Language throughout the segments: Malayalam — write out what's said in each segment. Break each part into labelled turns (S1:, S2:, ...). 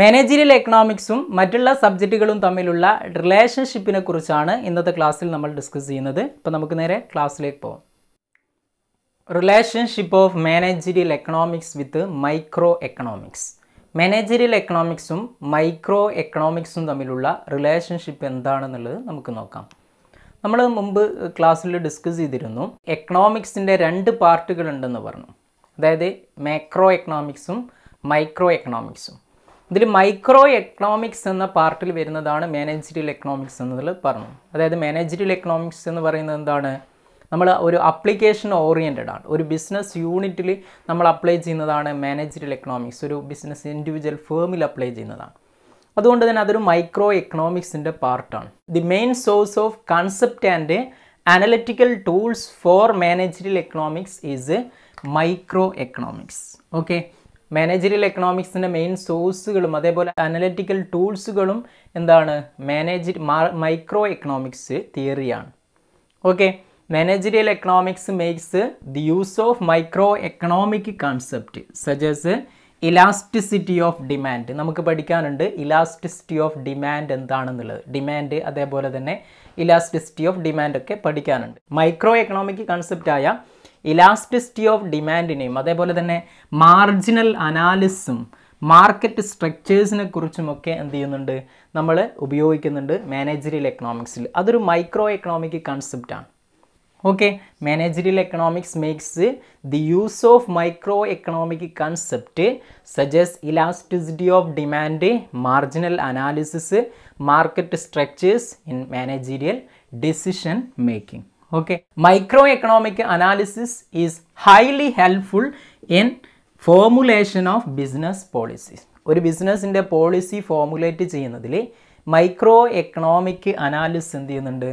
S1: മാനേജീരിയൽ എക്കണോമിക്സും മറ്റുള്ള സബ്ജക്റ്റുകളും തമ്മിലുള്ള റിലേഷൻഷിപ്പിനെ കുറിച്ചാണ് ഇന്നത്തെ ക്ലാസ്സിൽ നമ്മൾ ഡിസ്കസ് ചെയ്യുന്നത് ഇപ്പോൾ നമുക്ക് നേരെ ക്ലാസ്സിലേക്ക് പോകാം relationship of managerial economics with micro economics managerial എക്കണോമിക്സും മൈക്രോ എക്കണോമിക്സും തമ്മിലുള്ള റിലേഷൻഷിപ്പ് എന്താണെന്നുള്ളത് നമുക്ക് നോക്കാം നമ്മൾ മുമ്പ് ക്ലാസ്സിൽ ഡിസ്കസ് ചെയ്തിരുന്നു എക്കണോമിക്സിൻ്റെ രണ്ട് പാർട്ടുകളുണ്ടെന്ന് പറഞ്ഞു അതായത് മാക്രോ എക്കണോമിക്സും മൈക്രോ എക്കണോമിക്സും ഇതിൽ മൈക്രോ എക്കണോമിക്സ് എന്ന പാർട്ടിൽ വരുന്നതാണ് മാനേജറിയൽ എക്കണോമിക്സ് എന്നതിൽ പറഞ്ഞു അതായത് മാനേജറിയൽ എക്കണോമിക്സ് എന്ന് പറയുന്നത് എന്താണ് നമ്മൾ ഒരു അപ്ലിക്കേഷൻ ഓറിയൻറ്റഡ് ആണ് ഒരു ബിസിനസ് യൂണിറ്റിൽ നമ്മൾ അപ്ലൈ ചെയ്യുന്നതാണ് മാനേജറിയൽ എക്കണോമിക്സ് ഒരു ബിസിനസ് ഇൻഡിവിജ്വൽ ഫേമിൽ അപ്ലൈ ചെയ്യുന്നതാണ് അതുകൊണ്ട് തന്നെ അതൊരു മൈക്രോ എക്കണോമിക്സിൻ്റെ പാർട്ടാണ് the main source of concept and analytical tools for managerial economics is micro economics okay managerial എക്കണോമിക്സിൻ്റെ മെയിൻ സോഴ്സുകളും അതേപോലെ അനലറ്റിക്കൽ ടൂൾസുകളും എന്താണ് മാനേജ് മൈക്രോ എക്കണോമിക്സ് തിയറിയാണ് okay managerial economics makes the use of micro economic concept such as elasticity of demand നമുക്ക് പഠിക്കാനുണ്ട് ഇലാസ്റ്റിസിറ്റി ഓഫ് ഡിമാൻഡ് എന്താണെന്നുള്ളത് ഡിമാൻഡ് അതേപോലെ തന്നെ ഇലാസ്റ്റിസിറ്റി ഓഫ് ഡിമാൻഡ് ഒക്കെ പഠിക്കാനുണ്ട് മൈക്രോ എക്കണോമിക് കൺസെപ്റ്റായ ഇലാസ്റ്റിസിറ്റി ഓഫ് ഡിമാൻഡിനെയും അതേപോലെ തന്നെ മാർജിനൽ അനാലിസും മാർക്കറ്റ് സ്ട്രക്ചേഴ്സിനെ കുറിച്ചുമൊക്കെ എന്ത് ചെയ്യുന്നുണ്ട് നമ്മൾ ഉപയോഗിക്കുന്നുണ്ട് മാനേജറിയൽ എക്കണോമിക്സിൽ അതൊരു മൈക്രോ എക്കണോമിക് കൺസെപ്റ്റാണ് okay managerial economics makes the use of micro economic concept such as elasticity of demand marginal analysis market structures in managerial decision making micro economic analysis is highly helpful in formulation of business policies ഒരു ബിസിനസ്സിൻ്റെ പോളിസി ഫോർമുലേറ്റ് ചെയ്യുന്നതിൽ മൈക്രോ എക്കണോമിക് അനാലിസിസ് എന്ത് ചെയ്യുന്നുണ്ട്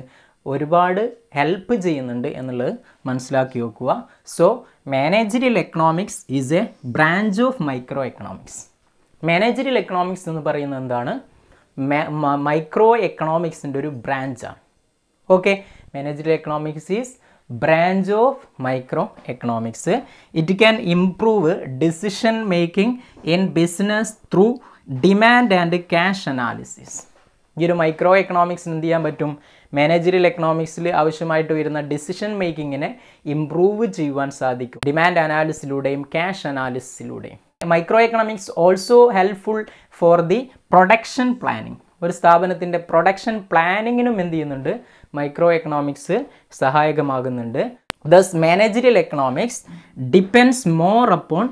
S1: ഒരുപാട് ഹെൽപ്പ് ചെയ്യുന്നുണ്ട് എന്നുള്ളത് മനസ്സിലാക്കി വെക്കുക so managerial economics is a branch of micro economics managerial economics എന്ന് പറയുന്നത് എന്താണ് മൈക്രോ എക്കണോമിക്സിൻ്റെ ഒരു ബ്രാഞ്ചാണ് okay economics is branch of micro economics it can improve decision making in business through demand and cash analysis ഈ ഒരു മൈക്രോ എക്കണോമിക്സിന് എന്ത് ചെയ്യാൻ പറ്റും മാനേജറിയൽ എക്കണോമിക്സിൽ ആവശ്യമായിട്ട് വരുന്ന ഡിസിഷൻ മേക്കിങ്ങിനെ ഇംപ്രൂവ് ചെയ്യുവാൻ സാധിക്കും ഡിമാൻഡ് അനാലിസിലൂടെയും ക്യാഷ് അനാലിസിലൂടെയും micro economics also helpful for the production planning ഒരു സ്ഥാപനത്തിൻ്റെ പ്രൊഡക്ഷൻ പ്ലാനിങ്ങിനും എന്ത് ചെയ്യുന്നുണ്ട് മൈക്രോ എക്കണോമിക്സ് സഹായകമാകുന്നുണ്ട് thus managerial economics depends more upon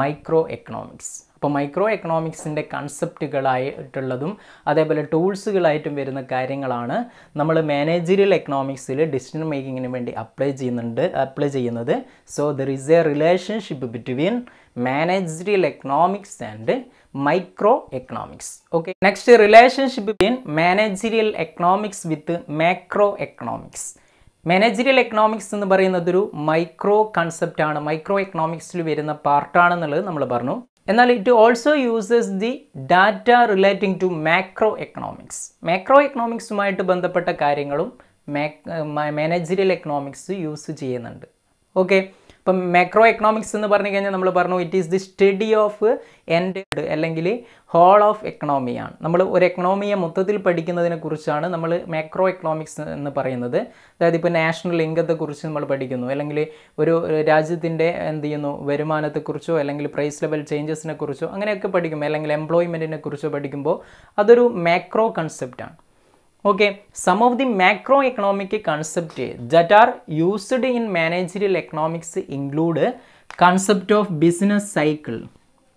S1: micro economics ഇപ്പോൾ മൈക്രോ എക്കണോമിക്സിൻ്റെ കൺസെപ്റ്റുകളായിട്ടുള്ളതും അതേപോലെ ടൂൾസുകളായിട്ടും വരുന്ന കാര്യങ്ങളാണ് നമ്മൾ മാനേജറിയൽ എക്കണോമിക്സിൽ ഡിസിഷൻ മേക്കിങ്ങിന് വേണ്ടി അപ്ലൈ ചെയ്യുന്നുണ്ട് അപ്ലൈ ചെയ്യുന്നത് so there is a relationship between managerial economics and micro economics okay next relationship between managerial economics with macro economics managerial economics എന്ന് പറയുന്നത് ഒരു മൈക്രോ കൺസെപ്റ്റാണ് മൈക്രോ എക്കണോമിക്സിൽ വരുന്ന പാർട്ടാണെന്നുള്ളത് നമ്മൾ പറഞ്ഞു എന്നാൽ it also uses the data relating to macro economics macro എക്കണോമിക്സുമായിട്ട് ബന്ധപ്പെട്ട കാര്യങ്ങളും മാനേജറിയൽ എക്കണോമിക്സ് യൂസ് ചെയ്യുന്നുണ്ട് ഓക്കെ ഇപ്പം മാക്രോ എക്കണോമിക്സ് എന്ന് പറഞ്ഞു കഴിഞ്ഞാൽ നമ്മൾ പറഞ്ഞു it is the study of എൻ്റെ അല്ലെങ്കിൽ ഹോൾ ഓഫ് എക്കണോമിയാണ് നമ്മൾ ഒരു എക്കണോമിയെ മൊത്തത്തിൽ പഠിക്കുന്നതിനെ കുറിച്ചാണ് നമ്മൾ മാക്രോ എക്കണോമിക്സ് എന്ന് പറയുന്നത് അതായത് ഇപ്പോൾ നാഷണൽ ഇൻകത്തെക്കുറിച്ച് നമ്മൾ പഠിക്കുന്നു അല്ലെങ്കിൽ ഒരു രാജ്യത്തിൻ്റെ എന്ത് ചെയ്യുന്നു വരുമാനത്തെക്കുറിച്ചോ അല്ലെങ്കിൽ പ്രൈസ് ലെവൽ ചേഞ്ചസിനെ കുറിച്ചോ അങ്ങനെയൊക്കെ പഠിക്കും അല്ലെങ്കിൽ എംപ്ലോയ്മെൻറ്റിനെ കുറിച്ചോ പഠിക്കുമ്പോൾ അതൊരു മാക്രോ കൺസെപ്റ്റാണ് Okay, some of the economic concepts that are used in managerial economics include concept of business cycle.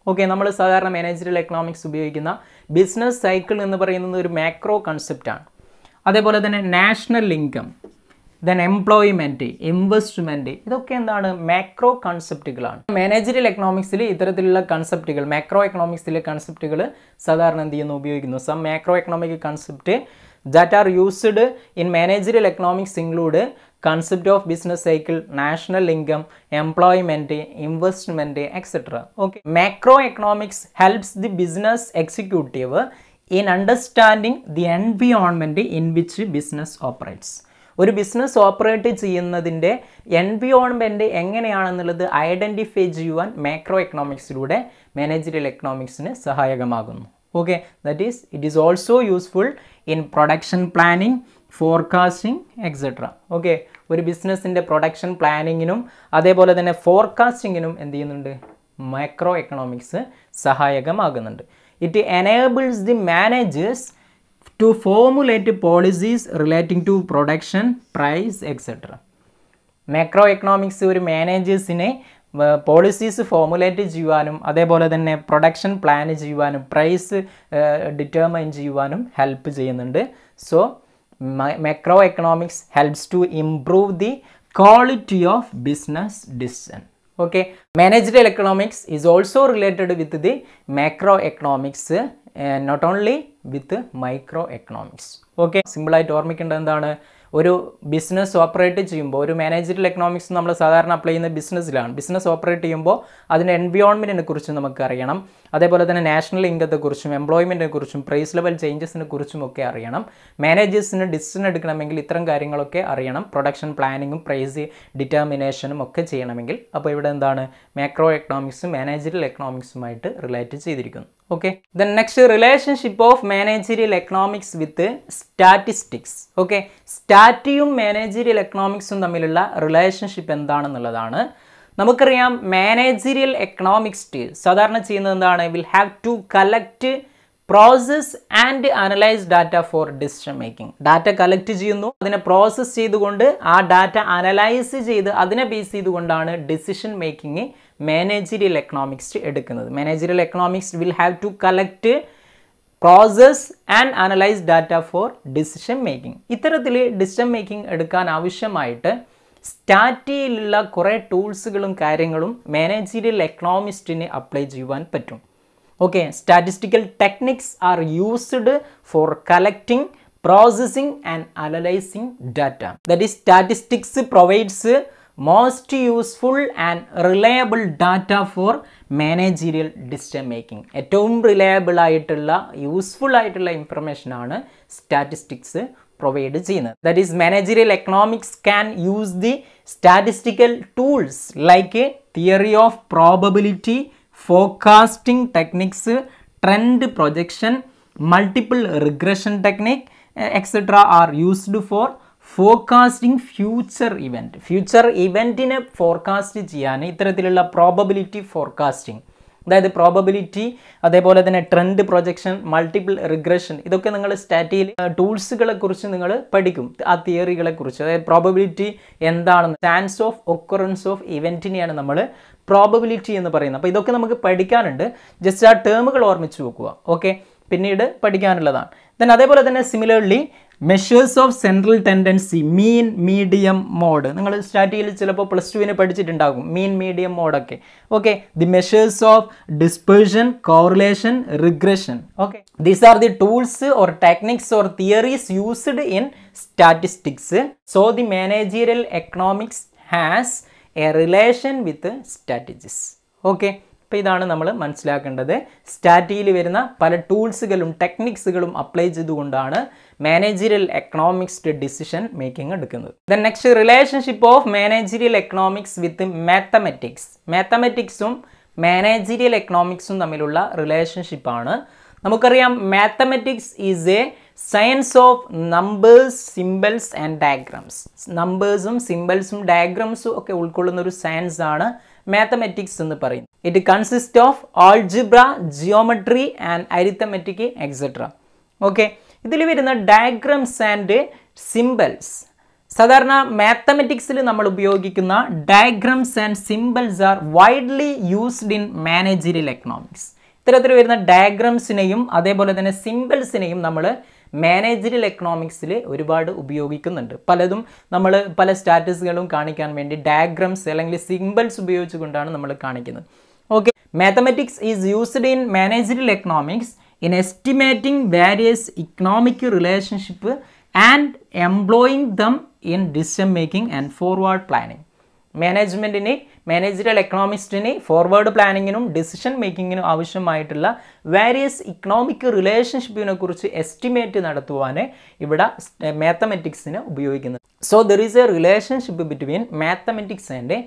S1: Okay നമ്മൾ സാധാരണ മാനേജറിയൽ എക്കണോമിക്സ് ഉപയോഗിക്കുന്ന ബിസിനസ് സൈക്കിൾ എന്ന് പറയുന്നത് ഒരു മാക്രോ കൺസെപ്റ്റാണ് അതേപോലെ തന്നെ national income then employment investment ഇതൊക്കെ എന്താണ് മാക്രോ കൺസെപ്റ്റുകളാണ് മാനേജറിയൽ എക്കണോമിക്സിൽ ഇത്തരത്തിലുള്ള കൺസെപ്റ്റുകൾ മാക്രോ എക്കണോമിക്സിലെ കൺസെപ്റ്റുകൾ സാധാരണ എന്ത് ചെയ്യുന്നു ഉപയോഗിക്കുന്നു some macro economic concept that are used in managerial economics include concept of business cycle, national income, employment, investment, etc. Okay. Macroeconomics helps the business executive in understanding the environment in which business operates. ഒരു ബിസിനസ് ഓപ്പറേറ്റ് ചെയ്യുന്നതിൻ്റെ എൻവിയോൺമെൻറ്റ് എങ്ങനെയാണെന്നുള്ളത് Identify ചെയ്യുവാൻ മാക്രോ എക്കണോമിക്സിലൂടെ Managerial എക്കണോമിക്സിന് സഹായകമാകുന്നു okay that is it is also useful in production planning forecasting etcetera okay ഒരു ബിസിനസ്സിൻ്റെ പ്രൊഡക്ഷൻ പ്ലാനിങ്ങിനും അതേപോലെ തന്നെ ഫോർകാസ്റ്റിങ്ങിനും എന്ത് ചെയ്യുന്നുണ്ട് മൈക്രോ എക്കണോമിക്സ് സഹായകമാകുന്നുണ്ട് it enables the managers to formulate policies relating to production price etcetera micro economics ഒരു മാനേജേഴ്സിനെ പോളിസീസ് ഫോമുലേറ്റ് ചെയ്യുവാനും അതേപോലെ തന്നെ പ്രൊഡക്ഷൻ പ്ലാൻ ചെയ്യുവാനും പ്രൈസ് ഡിറ്റർമൈൻ ചെയ്യുവാനും ഹെൽപ്പ് ചെയ്യുന്നുണ്ട് so micro economics helps to improve the quality of business decision okay managed economics is also related with the macro economics not only with micro economics okay സിമ്പിളായിട്ട് ഓർമ്മിക്കേണ്ടത് എന്താണ് ഒരു ബിസിനസ് ഓപ്പറേറ്റ് ചെയ്യുമ്പോൾ ഒരു മാനേജറിൽ എക്കണോമിക്സ് നമ്മൾ സാധാരണ അപ്ലൈ ചെയ്യുന്ന ബിസിനസ്സിലാണ് ബിസിനസ് ഓപ്പറേറ്റ് ചെയ്യുമ്പോൾ അതിൻ്റെ എൻവിയോൺമെൻറ്റിനെ കുറിച്ച് നമുക്ക് അറിയണം അതേപോലെ തന്നെ നാഷണൽ ഇൻകത്തെക്കുറിച്ചും എംപ്ലോയ്മെൻറ്റിനെ കുറിച്ചും പ്രൈസ് ലെവൽ ചേഞ്ചസിനെ കുറിച്ചും ഒക്കെ അറിയണം മാനേജേഴ്സിന് ഡിസിഷൻ എടുക്കണമെങ്കിൽ ഇത്തരം കാര്യങ്ങളൊക്കെ അറിയണം പ്രൊഡക്ഷൻ പ്ലാനിങ്ങും പ്രൈസ് ഡിറ്റർമിനേഷനും ഒക്കെ ചെയ്യണമെങ്കിൽ അപ്പോൾ ഇവിടെ എന്താണ് മാക്രോ എക്കണോമിക്സും മാനേജറിയൽ എക്കണോമിക്സുമായിട്ട് റിലേറ്റ് ചെയ്തിരിക്കുന്നു okay then next relationship of managerial economics with statistics okay സ്റ്റാറ്റിയും മാനേജറിയൽ എക്കണോമിക്സും തമ്മിലുള്ള റിലേഷൻഷിപ്പ് എന്താണെന്നുള്ളതാണ് നമുക്കറിയാം മാനേജീരിയൽ എക്കണോമിക്സ് സാധാരണ ചെയ്യുന്നത് എന്താണ് will have to collect process and analyse data for decision making data collect ചെയ്യുന്നു അതിനെ പ്രോസസ്സ് ചെയ്തുകൊണ്ട് ആ ഡാറ്റ അനലൈസ് ചെയ്ത് അതിനെ ബേസ് ചെയ്തുകൊണ്ടാണ് ഡിസിഷൻ മേക്കിംഗ് മാനേജീരിയൽ എക്കണോമിക്സ് എടുക്കുന്നത് managerial economics will have to collect process and analyse data for decision making ഇത്തരത്തിൽ ഡിസിഷൻ മേക്കിംഗ് എടുക്കാൻ ആവശ്യമായിട്ട് സ്റ്റാറ്റിയിലുള്ള കുറേ ടൂൾസുകളും കാര്യങ്ങളും മാനേജീരിയൽ എക്കണോമിസ്റ്റിന് അപ്ലൈ ചെയ്യുവാൻ പറ്റും okay statistical techniques are used for collecting processing and analysing data that is statistics provides most useful and reliable data for managerial decision making ഏറ്റവും റിലയബിൾ ആയിട്ടുള്ള യൂസ്ഫുൾ ആയിട്ടുള്ള ഇൻഫർമേഷൻ ആണ് സ്റ്റാറ്റിസ്റ്റിക്സ് പ്രൊവൈഡ് ചെയ്യുന്നത് that is managerial economics can use the statistical tools like theory of probability forecasting techniques trend projection multiple regression technique etcetera are used for forecasting future event future ഇവൻറ്റിനെ ഫോർകാസ്റ്റ് ചെയ്യാൻ ഇത്തരത്തിലുള്ള പ്രോബബിലിറ്റി ഫോർകാസ്റ്റിംഗ് അതായത് പ്രോബബിലിറ്റി അതേപോലെ തന്നെ ട്രെൻഡ് പ്രൊജക്ഷൻ മൾട്ടിപ്പിൾ റിഗ്രഷൻ ഇതൊക്കെ നിങ്ങൾ സ്റ്റാറ്റിയിൽ ടൂൾസുകളെ കുറിച്ച് നിങ്ങൾ പഠിക്കും ആ തിയറികളെ കുറിച്ച് അതായത് പ്രോബബിലിറ്റി എന്താണെന്ന് ചാൻസ് ഓഫ് ഒക്കറൻസ് ഓഫ് ഇവൻറ്റിനെയാണ് നമ്മൾ പ്രോബബിലിറ്റി എന്ന് പറയുന്നത് അപ്പോൾ ഇതൊക്കെ നമുക്ക് പഠിക്കാനുണ്ട് ജസ്റ്റ് ആ ടേമുകൾ ഓർമ്മിച്ച് വെക്കുക ഓക്കെ പിന്നീട് പഠിക്കാനുള്ളതാണ് ദെൻ അതേപോലെ തന്നെ similarly measures of central tendency mean medium mode നിങ്ങൾ സ്റ്റാറ്റിയിൽ ചിലപ്പോൾ പ്ലസ് ടുവിന് പഠിച്ചിട്ടുണ്ടാകും മീൻ മീഡിയം മോഡൊക്കെ okay the measures of dispersion correlation regression okay these are the tools or techniques or theories used in statistics so the managerial economics has a relation with strategies okay അപ്പോൾ ഇതാണ് നമ്മൾ മനസ്സിലാക്കേണ്ടത് സ്റ്റാറ്റിയിൽ വരുന്ന പല ടൂൾസുകളും ടെക്നിക്സുകളും അപ്ലൈ ചെയ്തുകൊണ്ടാണ് മാനേജീരിയൽ എക്കണോമിക്സ് ഡിസിഷൻ മേക്കിംഗ് എടുക്കുന്നത് the next relationship of managerial economics with mathematics മാത്തമെറ്റിക്സും മാനേജീരിയൽ എക്കണോമിക്സും തമ്മിലുള്ള റിലേഷൻഷിപ്പാണ് നമുക്കറിയാം mathematics is a science of numbers symbols and diagrams നമ്പേഴ്സും സിമ്പിൾസും ഡയഗ്രാംസും ഒക്കെ ഉൾക്കൊള്ളുന്ന ഒരു സയൻസ് ആണ് മാത്തമെറ്റിക്സ് എന്ന് പറയുന്നു it consist of algebra geometry and arithmetic etcetera okay ഇതിൽ വരുന്ന ഡയഗ്രംസ് ആൻഡ് സിംബൽസ് സാധാരണ മാത്തമെറ്റിക്സിൽ നമ്മൾ ഉപയോഗിക്കുന്ന diagrams and symbols are widely used in managerial economics ഇത്തരത്തിൽ വരുന്ന ഡയഗ്രംസിനെയും അതേപോലെ തന്നെ സിംബൽസിനെയും നമ്മൾ മാനേജറിയൽ എക്കണോമിക്സിൽ ഒരുപാട് ഉപയോഗിക്കുന്നുണ്ട് പലതും നമ്മൾ പല സ്റ്റാറ്റസുകളും കാണിക്കാൻ വേണ്ടി ഡയഗ്രംസ് അല്ലെങ്കിൽ സിംബൽസ് ഉപയോഗിച്ചുകൊണ്ടാണ് നമ്മൾ കാണിക്കുന്നത് okay mathematics is used in managerial economics in estimating various economic relationship and employing them in decision making and forward planning മാനേജ്മെൻറ്റിനെ മാനേജറിയൽ എക്കണോമിസ്റ്റിനെ ഫോർവേഡ് പ്ലാനിങ്ങിനും ഡിസിഷൻ മേക്കിങ്ങിനും ആവശ്യമായിട്ടുള്ള വേരിയസ് ഇക്കണോമിക് റിലേഷൻഷിപ്പിനെ കുറിച്ച് എസ്റ്റിമേറ്റ് നടത്തുവാൻ ഇവിടെ മാത്തമെറ്റിക്സിന് ഉപയോഗിക്കുന്നത് so there is a relationship between mathematics and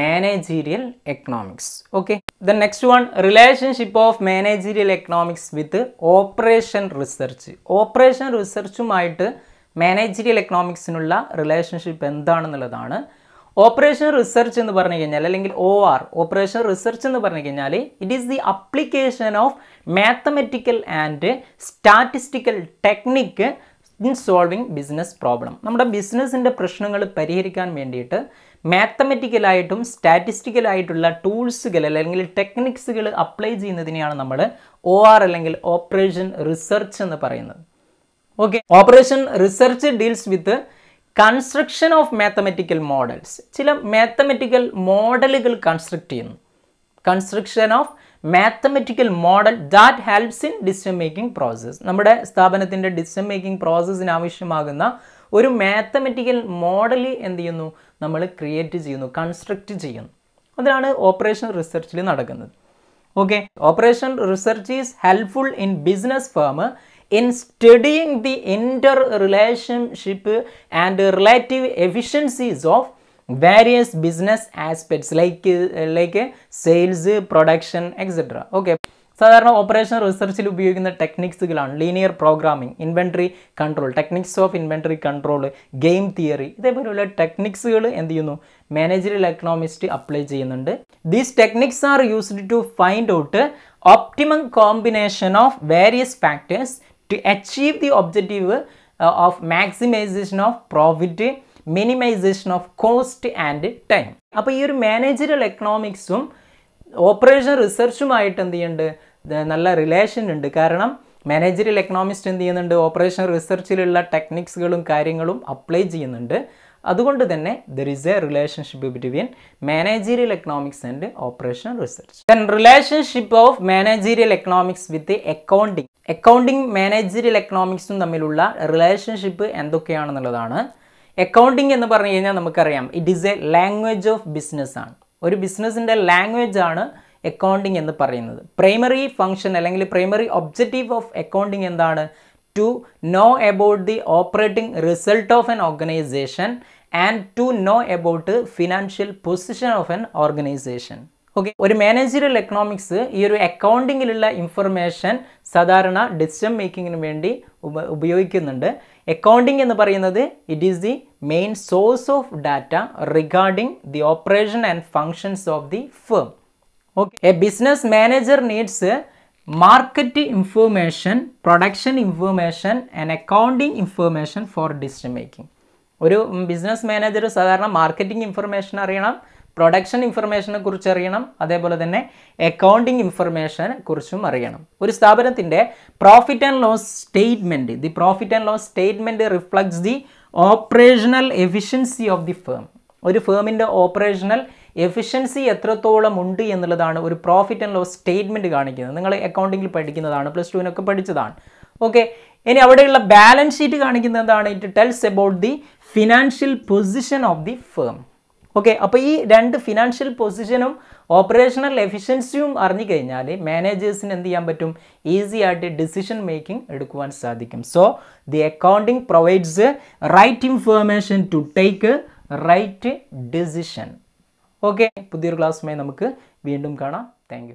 S1: managerial economics okay the next one relationship of managerial economics with operation research operation റിസർച്ചുമായിട്ട് മാനേജീരിയൽ എക്കണോമിക്സിനുള്ള റിലേഷൻഷിപ്പ് എന്താണെന്നുള്ളതാണ് ഓപ്പറേഷൻ റിസർച്ച് എന്ന് പറഞ്ഞു കഴിഞ്ഞാൽ അല്ലെങ്കിൽ ഒ ആർ ഓപ്പറേഷൻ റിസർച്ച് എന്ന് പറഞ്ഞു കഴിഞ്ഞാൽ it is the application of mathematical and statistical technique in solving business problem നമ്മുടെ ബിസിനസ്സിൻ്റെ പ്രശ്നങ്ങൾ പരിഹരിക്കാൻ വേണ്ടിയിട്ട് മാത്തമെറ്റിക്കലായിട്ടും സ്റ്റാറ്റിസ്റ്റിക്കലായിട്ടുള്ള ടൂൾസുകൾ അല്ലെങ്കിൽ ടെക്നിക്സുകൾ അപ്ലൈ ചെയ്യുന്നതിനെയാണ് നമ്മൾ ഒ ആർ അല്ലെങ്കിൽ ഓപ്പറേഷൻ റിസർച്ച് എന്ന് പറയുന്നത് okay operation research deals with construction of mathematical models ചില മാത്തമെറ്റിക്കൽ മോഡലുകൾ കൺസ്ട്രക്ട് ചെയ്യുന്നു construction of mathematical model that helps in decision making process നമ്മുടെ സ്ഥാപനത്തിൻ്റെ ഡിസിഷൻ മേക്കിംഗ് പ്രോസസ്സിന് ആവശ്യമാകുന്ന ഒരു മാത്തമെറ്റിക്കൽ മോഡൽ എന്ത് ചെയ്യുന്നു നമ്മൾ ക്രിയേറ്റ് ചെയ്യുന്നു കൺസ്ട്രക്റ്റ് ചെയ്യുന്നു അതിനാണ് ഓപ്പറേഷൻ റിസർച്ചിൽ നടക്കുന്നത് okay operation research is helpful in business firm in studying the interrelationship and relative efficiencies of various business aspects like like sales production etcetera okay സാധാരണ ഓപ്പറേഷൻ റിസർച്ചിൽ ഉപയോഗിക്കുന്ന ടെക്നിക്സുകളാണ് linear programming inventory control techniques of inventory control game theory ഇതേപോലെയുള്ള ടെക്നിക്സുകൾ എന്ത് ചെയ്യുന്നു മാനേജറിൽ എക്കണോമിസ്റ്റ് അപ്ലൈ ചെയ്യുന്നുണ്ട് these techniques are used to find out optimum combination of various factors to achieve the objective of maximisation of profit minimisation of cost and time അപ്പോൾ ഈ ഒരു മാനേജറൽ എക്കണോമിക്സും ഓപ്പറേഷൻ റിസർച്ചുമായിട്ട് എന്ത് ചെയ്യുന്നുണ്ട് നല്ല റിലേഷൻ ഉണ്ട് കാരണം മാനേജറിൽ എക്കണോമിസ്റ്റ് എന്ത് ചെയ്യുന്നുണ്ട് ഓപ്പറേഷൻ റിസർച്ചിലുള്ള ടെക്നിക്സുകളും കാര്യങ്ങളും അപ്ലൈ ചെയ്യുന്നുണ്ട് അതുകൊണ്ട് തന്നെ there is a relationship between managerial economics and operation research then relationship of managerial economics with accounting accounting managerial എക്കണോമിക്സും തമ്മിലുള്ള റിലേഷൻഷിപ്പ് എന്തൊക്കെയാണെന്നുള്ളതാണ് അക്കൗണ്ടിങ് എന്ന് പറഞ്ഞു കഴിഞ്ഞാൽ നമുക്കറിയാം it is a language of business ആണ് ഒരു ബിസിനസ്സിൻ്റെ ലാംഗ്വേജ് ആണ് അക്കൗണ്ടിങ് എന്ന് പറയുന്നത് പ്രൈമറി ഫംഗ്ഷൻ അല്ലെങ്കിൽ പ്രൈമറി ഒബ്ജക്റ്റീവ് ഓഫ് അക്കൗണ്ടിങ് എന്താണ് to know about the operating result of an organisation and to know about financial position of an organisation okay ഒരു മാനേജറിയൽ എക്കണോമിക്സ് ഈ ഒരു അക്കൗണ്ടിങ്ങിലുള്ള ഇൻഫർമേഷൻ സാധാരണ ഡിസിഷൻ മേക്കിങ്ങിന് വേണ്ടി ഉപയോഗിക്കുന്നുണ്ട് അക്കൗണ്ടിങ് എന്ന് പറയുന്നത് it is the main source of data regarding the operation and functions of the firm okay a business manager needs market information production information and accounting information for decision making ഒരു ബിസിനസ് മാനേജർ സാധാരണ മാർക്കറ്റിംഗ് ഇൻഫർമേഷൻ അറിയണം പ്രൊഡക്ഷൻ ഇൻഫർമേഷനെ കുറിച്ച് അറിയണം അതേപോലെ തന്നെ അക്കൗണ്ടിങ് ഇൻഫർമേഷനെ കുറിച്ചും അറിയണം ഒരു സ്ഥാപനത്തിൻ്റെ profit and loss statement the profit and loss statement reflects the operational efficiency of the firm ഒരു ഫേമിൻ്റെ ഓപ്പറേഷണൽ എഫിഷ്യൻസി എത്രത്തോളം ഉണ്ട് എന്നുള്ളതാണ് ഒരു പ്രോഫിറ്റ് ആൻഡ് ലോസ് സ്റ്റേറ്റ്മെൻറ്റ് കാണിക്കുന്നത് നിങ്ങൾ അക്കൗണ്ടിങ്ങിൽ പഠിക്കുന്നതാണ് പ്ലസ് ടുവിനൊക്കെ പഠിച്ചതാണ് ഓക്കെ ഇനി അവിടെയുള്ള ബാലൻസ് ഷീറ്റ് കാണിക്കുന്നത് എന്താണ് it tells about the financial position of the firm okay അപ്പോൾ ഈ രണ്ട് ഫിനാൻഷ്യൽ പൊസിഷനും ഓപ്പറേഷണൽ എഫിഷ്യൻസിയും അറിഞ്ഞു കഴിഞ്ഞാൽ മാനേജേഴ്സിന് എന്ത് ചെയ്യാൻ പറ്റും ഈസി ആയിട്ട് ഡിസിഷൻ മേക്കിംഗ് എടുക്കുവാൻ സാധിക്കും so the accounting provides right information to take right decision okay പുതിയൊരു ക്ലാസ്സുമായി നമുക്ക് വീണ്ടും കാണാം താങ്ക്